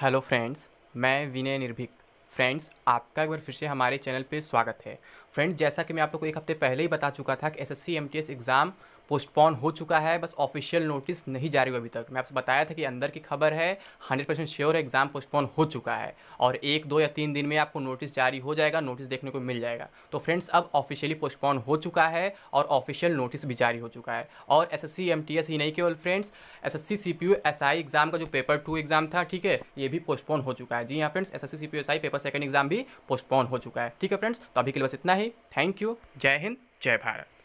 hello friends मैं विनय निर्भीक friends आपका एक बार फिर से हमारे चैनल पे स्वागत है फ्रेंड्स जैसा कि मैं आप लोग को एक हफ्ते पहले ही बता चुका था कि S S MTS exam postpone हो चुका है बस ऑफिशियल नोटिस नहीं जारी हुआ अभी तक मैं आपसे बताया था कि अंदर की खबर है hundred percent sure exam postpone हो चुका है और एक दो या तीन दिन में आपको नोटिस जारी हो जाएगा नोटिस देखने को मिल जाएगा तो फ्रेंड्स अब ऑफिशियली पोस्टपोन हो चुका है और ऑफिशियल नोटिस भी जारी हो चुका है और S S C M T S ही नहीं केवल friends S S C C P U S I exam का जो पेपर टू एग्ज़ाम था ठीक है ये भी पोस्टपोन हो चुका है जी हाँ friends S S C C P S I paper second exam भी पोस्टपोन हो चुका है ठीक है फ्रेंड्स तो अभी के लिए बस इतना ही थैंक यू जय हिंद जय भारत